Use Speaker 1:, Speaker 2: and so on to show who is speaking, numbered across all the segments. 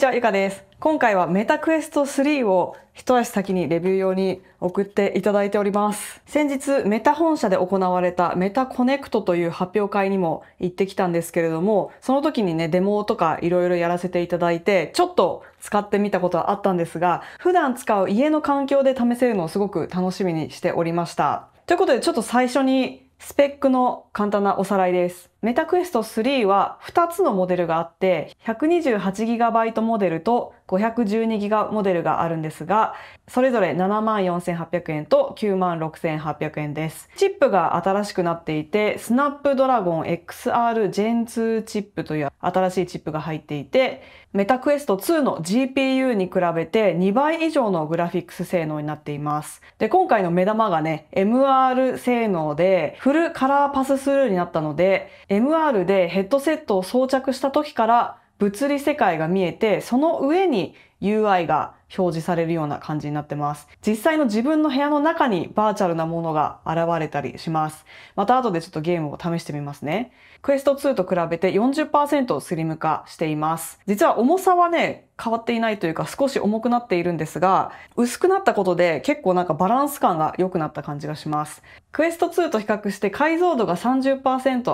Speaker 1: にちは、ゆかです。今回はメタクエスト3を一足先にレビュー用に送っていただいております。先日、メタ本社で行われたメタコネクトという発表会にも行ってきたんですけれども、その時にね、デモとか色々やらせていただいて、ちょっと使ってみたことはあったんですが、普段使う家の環境で試せるのをすごく楽しみにしておりました。ということで、ちょっと最初にスペックの簡単なおさらいです。メタクエスト3は2つのモデルがあって、128GB モデルと512ギガモデルがあるんですが、それぞれ74,800円と96,800円です。チップが新しくなっていて、スナップドラゴン XR Gen 2チップという新しいチップが入っていて、メタクエスト2の GPU に比べて2倍以上のグラフィックス性能になっています。で、今回の目玉がね、MR 性能でフルカラーパススルーになったので、MR でヘッドセットを装着した時から物理世界が見えてその上に UI が表示されるような感じになってます。実際の自分の部屋の中にバーチャルなものが現れたりします。また後でちょっとゲームを試してみますね。クエスト2と比べて40%スリム化しています。実は重さはね、変わっていないというか少し重くなっているんですが、薄くなったことで結構なんかバランス感が良くなった感じがします。クエスト2と比較して解像度が30%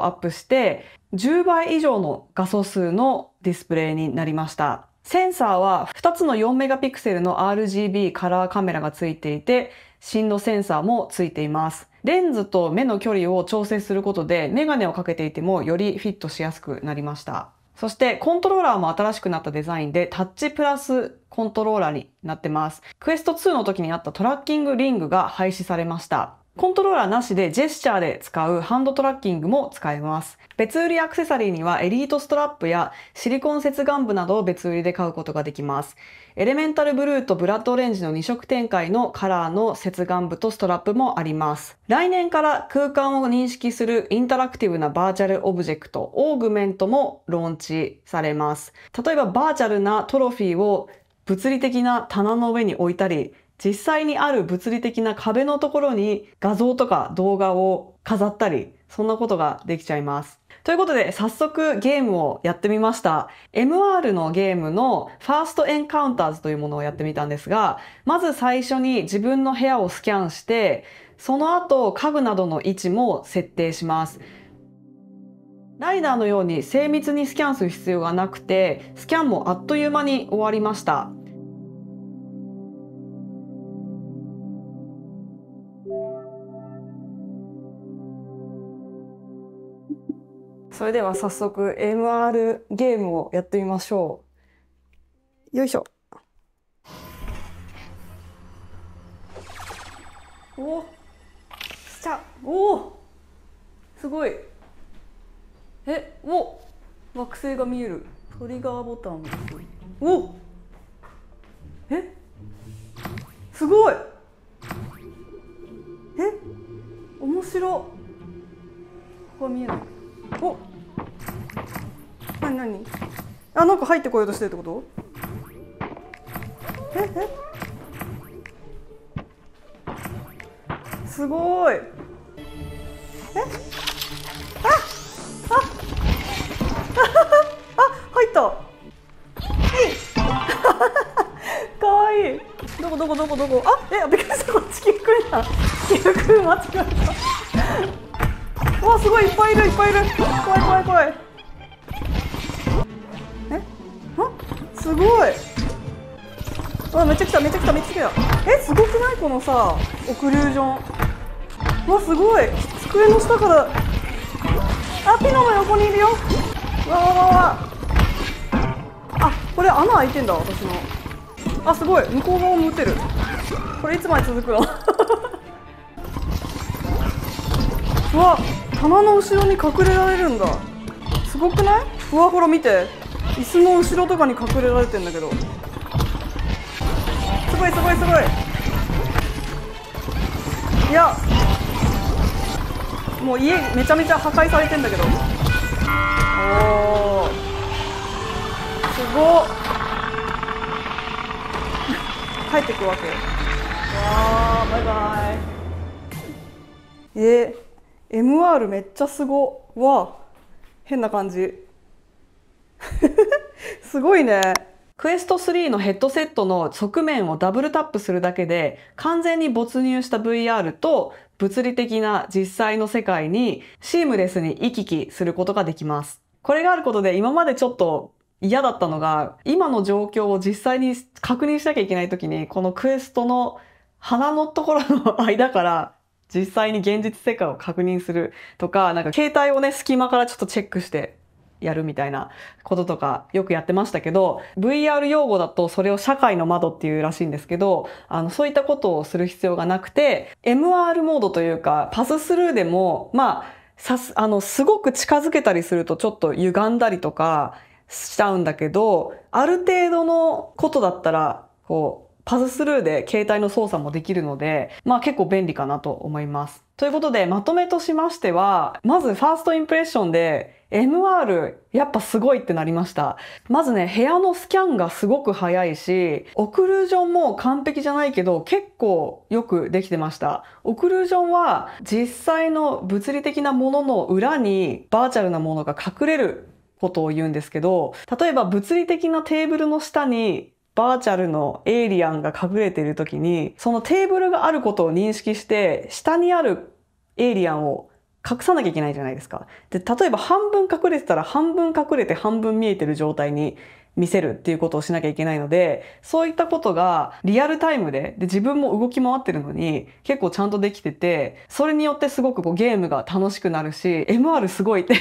Speaker 1: アップして、10倍以上の画素数のディスプレイになりました。センサーは2つの4メガピクセルの RGB カラーカメラがついていて、振動センサーもついています。レンズと目の距離を調整することで、メガネをかけていてもよりフィットしやすくなりました。そしてコントローラーも新しくなったデザインでタッチプラスコントローラーになってます。クエスト2の時にあったトラッキングリングが廃止されました。コントローラーなしでジェスチャーで使うハンドトラッキングも使えます。別売りアクセサリーにはエリートストラップやシリコン接眼部などを別売りで買うことができます。エレメンタルブルーとブラッドオレンジの2色展開のカラーの接眼部とストラップもあります。来年から空間を認識するインタラクティブなバーチャルオブジェクト、オーグメントもローンチされます。例えばバーチャルなトロフィーを物理的な棚の上に置いたり、実際にある物理的な壁のところに画像とか動画を飾ったり、そんなことができちゃいます。ということで、早速ゲームをやってみました。MR のゲームのファーストエンカウンターズというものをやってみたんですが、まず最初に自分の部屋をスキャンして、その後家具などの位置も設定します。ライダーのように精密にスキャンする必要がなくて、スキャンもあっという間に終わりました。それでは早速 MR ゲームをやってみましょう。よいしょ。お下おすごいえお惑星が見えるトリガーボタンおえすごいえ面白ここ見えないおなになにあなんか入ってこようとしてるってことええすごいえああ あ入ったえ かわいいどこどこどこどこあえびっくりしたこっちキックンやキッ間違えぱいいるいっぱいいる怖い怖い怖いえあすごいわめっちゃちためっちゃ来ためっちゃ来たえすごくないこのさオクルージョンわすごい机の下からあピノの横にいるよわわわわあこれ穴開いてんだ私のあすごい向こう側も打てるこれいつまで続くの うわ棚の後ろに隠れられるんだすごくないふわほら見て椅子の後ろとかに隠れられてんだけどすごいすごいすごいいやもう家めちゃめちゃ破壊されてんだけどおおすごっ 帰ってくわけわあバイバイえー MR めっちゃすごわ変な感じ すごいねクエスト3のヘッドセットの側面をダブルタップするだけで完全に没入した VR と物理的な実際の世界にシームレスに行き来することができます。これがあることで今までちょっと嫌だったのが今の状況を実際に確認しなきゃいけない時にこのクエストの鼻のところの間から実際に現実世界を確認するとか、なんか携帯をね、隙間からちょっとチェックしてやるみたいなこととかよくやってましたけど、VR 用語だとそれを社会の窓っていうらしいんですけど、あの、そういったことをする必要がなくて、MR モードというか、パススルーでも、まあ、さす、あの、すごく近づけたりするとちょっと歪んだりとかしちゃうんだけど、ある程度のことだったら、こう、パススルーで携帯の操作もできるので、まあ結構便利かなと思います。ということで、まとめとしましては、まずファーストインプレッションで MR やっぱすごいってなりました。まずね、部屋のスキャンがすごく早いし、オクルージョンも完璧じゃないけど結構よくできてました。オクルージョンは実際の物理的なものの裏にバーチャルなものが隠れることを言うんですけど、例えば物理的なテーブルの下にバーチャルのエイリアンが隠れている時に、そのテーブルがあることを認識して、下にあるエイリアンを隠さなきゃいけないじゃないですか。で、例えば半分隠れてたら半分隠れて半分見えてる状態に見せるっていうことをしなきゃいけないので、そういったことがリアルタイムで、で、自分も動き回ってるのに結構ちゃんとできてて、それによってすごくこうゲームが楽しくなるし、MR すごいってっ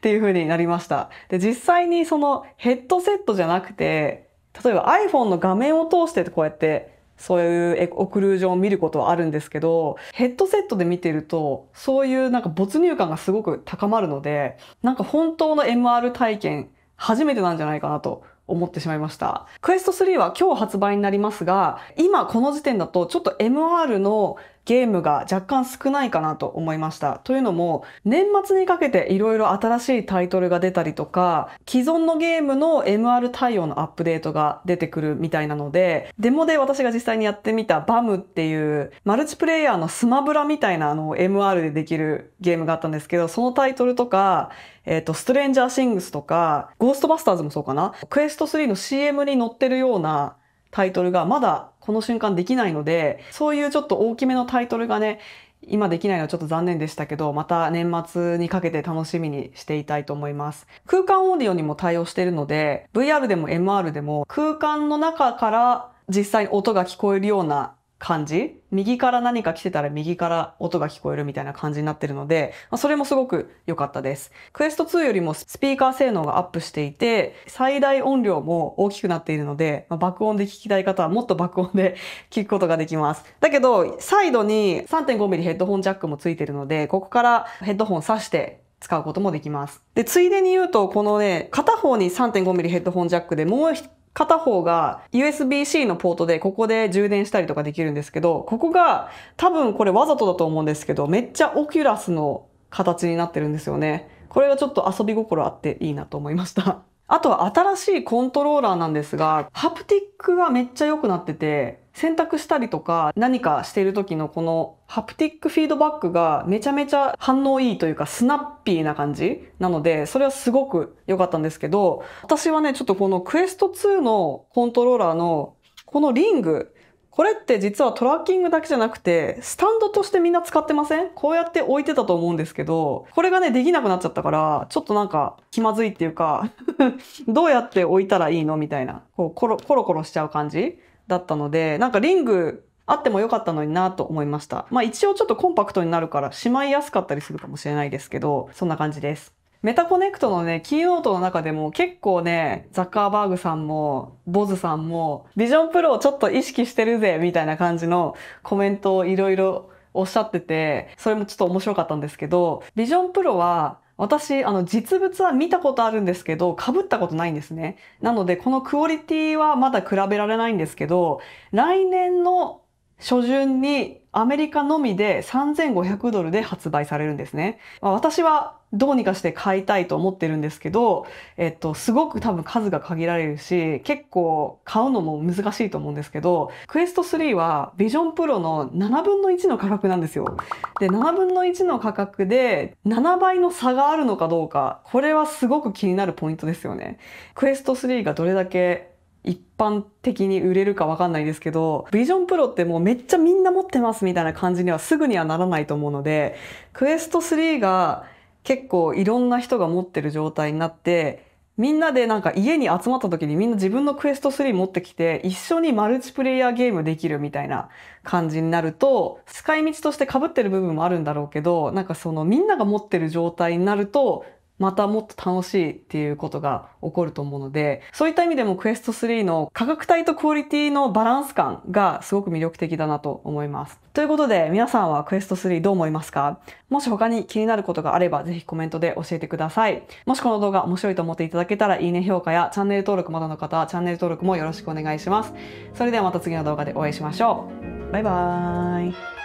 Speaker 1: ていう風になりました。で、実際にそのヘッドセットじゃなくて、例えば iPhone の画面を通してこうやってそういうオクルージョンを見ることはあるんですけど、ヘッドセットで見てると、そういうなんか没入感がすごく高まるので、なんか本当の MR 体験、初めてなんじゃないかなと思ってしまいました。クエスト3は今日発売になりますが、今この時点だとちょっと MR のゲームが若干少ないかなと思いました。というのも、年末にかけて色々新しいタイトルが出たりとか、既存のゲームの MR 対応のアップデートが出てくるみたいなので、デモで私が実際にやってみたバムっていうマルチプレイヤーのスマブラみたいなあの MR でできるゲームがあったんですけど、そのタイトルとか、えっ、ー、と、ストレンジャーシングスとか、ゴーストバスターズもそうかなクエスト3の CM に載ってるようなタイトルがまだこの瞬間できないので、そういうちょっと大きめのタイトルがね、今できないのはちょっと残念でしたけど、また年末にかけて楽しみにしていたいと思います。空間オーディオにも対応しているので、VR でも MR でも空間の中から実際に音が聞こえるような感じ右から何か来てたら右から音が聞こえるみたいな感じになってるので、まあ、それもすごく良かったです。クエスト2よりもスピーカー性能がアップしていて、最大音量も大きくなっているので、まあ、爆音で聞きたい方はもっと爆音で 聞くことができます。だけど、サイドに 3.5mm ヘッドホンジャックもついてるので、ここからヘッドホン挿して使うこともできます。で、ついでに言うと、このね、片方に 3.5mm ヘッドホンジャックで、もう片方が USB-C のポートでここで充電したりとかできるんですけど、ここが多分これわざとだと思うんですけど、めっちゃオキュラスの形になってるんですよね。これがちょっと遊び心あっていいなと思いました。あとは新しいコントローラーなんですが、ハプティックがめっちゃ良くなってて、洗濯したりとか何かしている時のこのハプティックフィードバックがめちゃめちゃ反応いいというかスナッピーな感じなのでそれはすごく良かったんですけど私はねちょっとこのクエスト2のコントローラーのこのリングこれって実はトラッキングだけじゃなくて、スタンドとしてみんな使ってませんこうやって置いてたと思うんですけど、これがね、できなくなっちゃったから、ちょっとなんか気まずいっていうか どうやって置いたらいいのみたいな、こうコロコロコロしちゃう感じだったので、なんかリングあってもよかったのになと思いました。まあ一応ちょっとコンパクトになるからしまいやすかったりするかもしれないですけど、そんな感じです。メタコネクトのね、キーノートの中でも結構ね、ザッカーバーグさんも、ボズさんも、ビジョンプロをちょっと意識してるぜ、みたいな感じのコメントをいろいろおっしゃってて、それもちょっと面白かったんですけど、ビジョンプロは私、あの、実物は見たことあるんですけど、被ったことないんですね。なので、このクオリティはまだ比べられないんですけど、来年の初旬にアメリカのみで3500ドルで発売されるんですね。まあ、私はどうにかして買いたいと思ってるんですけど、えっと、すごく多分数が限られるし、結構買うのも難しいと思うんですけど、クエスト3はビジョンプロの7分の1の価格なんですよ。で、7分の1の価格で7倍の差があるのかどうか、これはすごく気になるポイントですよね。クエスト3がどれだけ一般的に売れるかわかんないですけど、ビジョンプロってもうめっちゃみんな持ってますみたいな感じにはすぐにはならないと思うので、クエスト3が結構いろんな人が持ってる状態になってみんなでなんか家に集まった時にみんな自分のクエスト3持ってきて一緒にマルチプレイヤーゲームできるみたいな感じになると使い道として被ってる部分もあるんだろうけどなんかそのみんなが持ってる状態になるとまたもっと楽しいっていうことが起こると思うので、そういった意味でもクエスト3の価格帯とクオリティのバランス感がすごく魅力的だなと思います。ということで皆さんはクエスト3どう思いますかもし他に気になることがあればぜひコメントで教えてください。もしこの動画面白いと思っていただけたらいいね評価やチャンネル登録まだの方はチャンネル登録もよろしくお願いします。それではまた次の動画でお会いしましょう。バイバーイ。